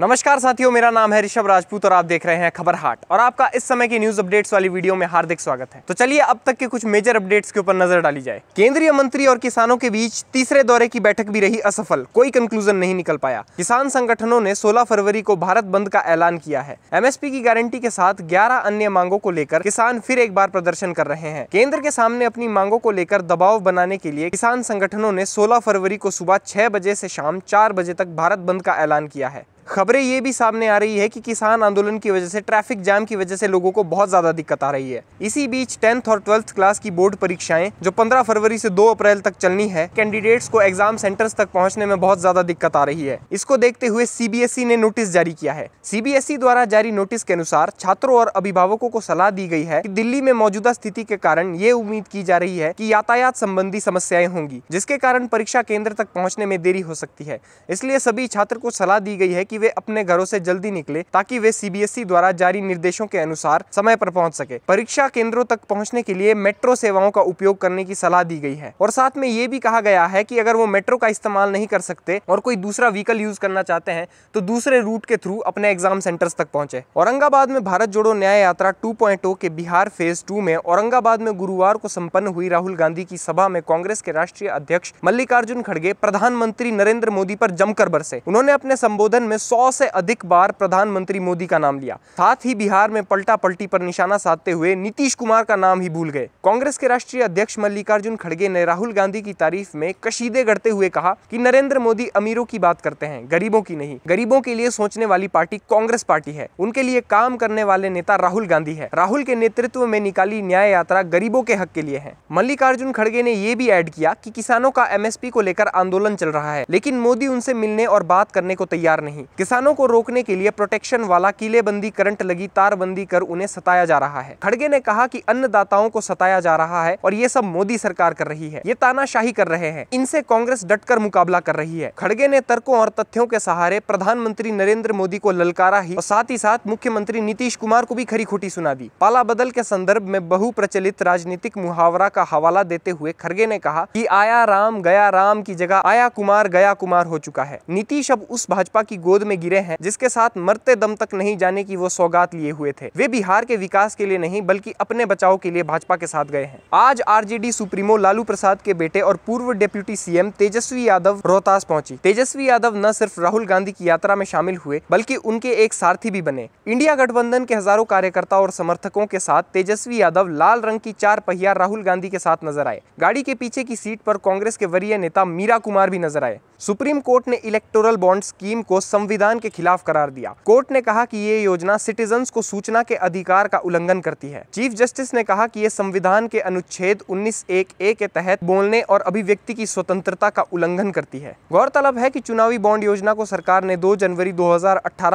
नमस्कार साथियों मेरा नाम है ऋषभ राजपूत और आप देख रहे हैं खबर हाट और आपका इस समय की न्यूज अपडेट्स वाली वीडियो में हार्दिक स्वागत है तो चलिए अब तक के कुछ मेजर अपडेट्स के ऊपर नजर डाली जाए केंद्रीय मंत्री और किसानों के बीच तीसरे दौरे की बैठक भी रही असफल कोई कंक्लूजन नहीं निकल पाया किसान संगठनों ने सोलह फरवरी को भारत बंद का ऐलान किया है एम की गारंटी के साथ ग्यारह अन्य मांगों को लेकर किसान फिर एक बार प्रदर्शन कर रहे हैं केंद्र के सामने अपनी मांगों को लेकर दबाव बनाने के लिए किसान संगठनों ने सोलह फरवरी को सुबह छह बजे ऐसी शाम चार बजे तक भारत बंद का ऐलान किया है खबरें ये भी सामने आ रही है कि किसान आंदोलन की वजह से ट्रैफिक जाम की वजह से लोगों को बहुत ज़्यादा दिक्कत आ रही है इसी बीच टेंथ और ट्वेल्थ क्लास की बोर्ड परीक्षाएं जो 15 फरवरी से 2 अप्रैल तक चलनी है कैंडिडेट्स को एग्जाम सेंटर्स तक पहुंचने में बहुत ज़्यादा दिक्कत आ रही है इसको देखते हुए सीबीएसई e ने नोटिस जारी किया है सीबीएसई e द्वारा जारी नोटिस के अनुसार छात्रों और अभिभावकों को सलाह दी गई है की दिल्ली में मौजूदा स्थिति के कारण ये उम्मीद की जा रही है की यातायात संबंधी समस्याएं होंगी जिसके कारण परीक्षा केंद्र तक पहुँचने में देरी हो सकती है इसलिए सभी छात्र को सलाह दी गई है की कि वे अपने घरों से जल्दी निकले ताकि वे सीबीएसई e द्वारा जारी निर्देशों के अनुसार समय पर पहुंच सके परीक्षा केंद्रों तक पहुंचने के लिए मेट्रो सेवाओं का उपयोग करने की सलाह दी गई है और साथ में ये भी कहा गया है कि अगर वो मेट्रो का इस्तेमाल नहीं कर सकते और कोई दूसरा व्हीकल यूज करना चाहते हैं तो दूसरे रूट के थ्रू अपने एग्जाम सेंटर्स तक पहुंचे औरंगाबाद में भारत जोड़ो न्याय यात्रा टू के बिहार फेज टू में औरंगाबाद में गुरुवार को संपन्न हुई राहुल गांधी की सभा में कांग्रेस के राष्ट्रीय अध्यक्ष मल्लिकार्जुन खड़गे प्रधानमंत्री नरेंद्र मोदी पर जमकर बरसे उन्होंने अपने संबोधन में सौ से अधिक बार प्रधानमंत्री मोदी का नाम लिया साथ ही बिहार में पलटा पलटी पर निशाना साधते हुए नीतीश कुमार का नाम ही भूल गए कांग्रेस के राष्ट्रीय अध्यक्ष मल्लिकार्जुन खड़गे ने राहुल गांधी की तारीफ में कशीदे गढ़ते हुए कहा कि नरेंद्र मोदी अमीरों की बात करते हैं गरीबों की नहीं गरीबों के लिए सोचने वाली पार्टी कांग्रेस पार्टी है उनके लिए काम करने वाले नेता राहुल गांधी है राहुल के नेतृत्व में निकाली न्याय यात्रा गरीबों के हक के लिए है मल्लिकार्जुन खड़गे ने ये भी ऐड किया कि किसानों का एमएसपी को लेकर आंदोलन चल रहा है लेकिन मोदी उनसे मिलने और बात करने को तैयार नहीं किसानों को रोकने के लिए प्रोटेक्शन वाला किलेबंदी करंट लगी तारबंदी कर उन्हें सताया जा रहा है खड़गे ने कहा कि अन्नदाताओं को सताया जा रहा है और ये सब मोदी सरकार कर रही है ये तानाशाही कर रहे हैं इनसे कांग्रेस डटकर मुकाबला कर रही है खड़गे ने तर्कों और तथ्यों के सहारे प्रधानमंत्री नरेंद्र मोदी को ललकारा ही और साथ ही साथ मुख्यमंत्री नीतीश कुमार को भी खरी खोटी सुना दी पाला बदल के संदर्भ में बहुप्रचलित राजनीतिक मुहावरा का हवाला देते हुए खड़गे ने कहा की आया राम गया राम की जगह आया कुमार गया कुमार हो चुका है नीतीश अब उस भाजपा की गोद में गिरे हैं जिसके साथ मरते दम तक नहीं जाने की वो सौगात लिए हुए थे वे बिहार के विकास के लिए नहीं बल्कि अपने बचाव के लिए भाजपा के साथ गए हैं आज आर सुप्रीमो लालू प्रसाद के बेटे और पूर्व डिप्यूटी सी तेजस्वी यादव रोहतास पहुंची तेजस्वी यादव न सिर्फ राहुल गांधी की यात्रा में शामिल हुए बल्कि उनके एक सारथी भी बने इंडिया गठबंधन के हजारों कार्यकर्ता और समर्थकों के साथ तेजस्वी यादव लाल रंग की चार पहिया राहुल गांधी के साथ नजर आए गाड़ी के पीछे की सीट पर कांग्रेस के वरीय नेता मीरा कुमार भी नजर आए सुप्रीम कोर्ट ने इलेक्टोरल बॉन्ड स्कीम को संविधान संविधान के खिलाफ करार दिया कोर्ट ने कहा कि ये योजना सिटीजन को सूचना के अधिकार का उल्लंघन करती है चीफ जस्टिस ने कहा कि ये संविधान के अनुच्छेद उन्नीस एक ए के तहत बोलने और अभिव्यक्ति की स्वतंत्रता का उल्लंघन करती है गौरतलब है की चुनावी बॉन्ड योजना को सरकार ने दो जनवरी दो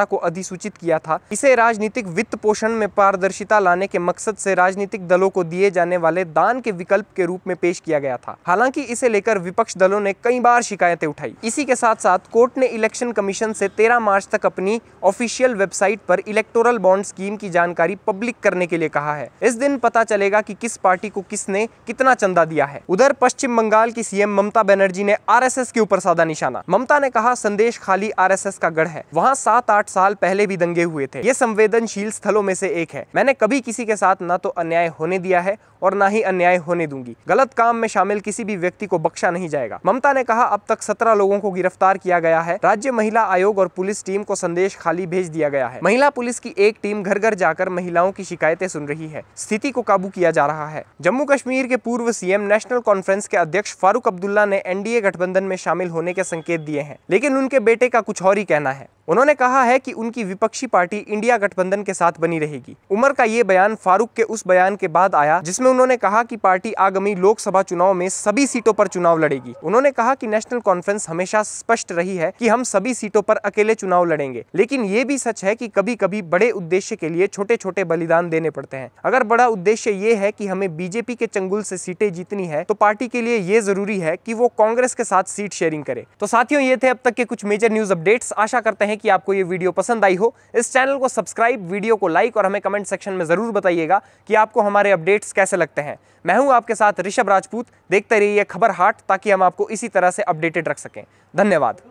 को अधिसूचित किया था इसे राजनीतिक वित्त पोषण में पारदर्शिता लाने के मकसद से राजनीतिक दलों को दिए जाने वाले दान के विकल्प के रूप में पेश किया गया था हालांकि इसे लेकर विपक्ष दलों ने कई बार शिकायतें उठाई इसी के साथ साथ कोर्ट ने इलेक्शन कमीशन से 13 मार्च तक अपनी ऑफिशियल वेबसाइट पर इलेक्टोरल बॉन्ड स्कीम की जानकारी पब्लिक करने के लिए कहा है इस दिन पता चलेगा कि किस पार्टी को किसने कितना चंदा दिया है उधर पश्चिम बंगाल की सीएम ममता बनर्जी ने आरएसएस के ऊपर साधा निशाना ममता ने कहा संदेश खाली आरएसएस का गढ़ है वहाँ सात आठ साल पहले भी दंगे हुए थे ये संवेदनशील स्थलों में से एक है मैंने कभी किसी के साथ न तो अन्याय होने दिया है और न ही अन्याय होने दूंगी गलत काम में शामिल किसी भी व्यक्ति को बख्शा नहीं जाएगा ममता ने कहा अब तक सत्रह लोगों को गिरफ्तार किया गया है राज्य महिला आयोग और पुलिस टीम को संदेश खाली भेज दिया गया है महिला पुलिस की एक टीम घर घर जाकर महिलाओं की शिकायतें सुन रही है स्थिति को काबू किया जा रहा है जम्मू कश्मीर के पूर्व सीएम नेशनल कॉन्फ्रेंस के अध्यक्ष फारूक अब्दुल्ला ने एनडीए गठबंधन में शामिल होने के संकेत दिए हैं लेकिन उनके बेटे का कुछ और ही कहना है उन्होंने कहा है कि उनकी विपक्षी पार्टी इंडिया गठबंधन के साथ बनी रहेगी उमर का ये बयान फारूक के उस बयान के बाद आया जिसमें उन्होंने कहा कि पार्टी आगामी लोकसभा चुनाव में सभी सीटों पर चुनाव लड़ेगी उन्होंने कहा कि नेशनल कॉन्फ्रेंस हमेशा स्पष्ट रही है कि हम सभी सीटों पर अकेले चुनाव लड़ेंगे लेकिन ये भी सच है कि कभी कभी बड़े उद्देश्य के लिए छोटे छोटे बलिदान देने पड़ते हैं अगर बड़ा उद्देश्य ये है कि हमें बीजेपी के चंगुल से सीटें जीतनी है तो पार्टी के लिए ये जरूरी है कि वो कांग्रेस के साथ सीट शेयरिंग करे तो साथियों ये थे अब तक के कुछ मेजर न्यूज अपडेट्स आशा करते हैं कि आपको ये वीडियो पसंद आई हो इस चैनल को सब्सक्राइब वीडियो को लाइक और हमें कमेंट सेक्शन में जरूर बताइएगा कि आपको हमारे अपडेट्स कैसे लगते हैं मैं हूं आपके साथ ऋषभ राजपूत देखते रहिए खबर हाट ताकि हम आपको इसी तरह से अपडेटेड रख सकें धन्यवाद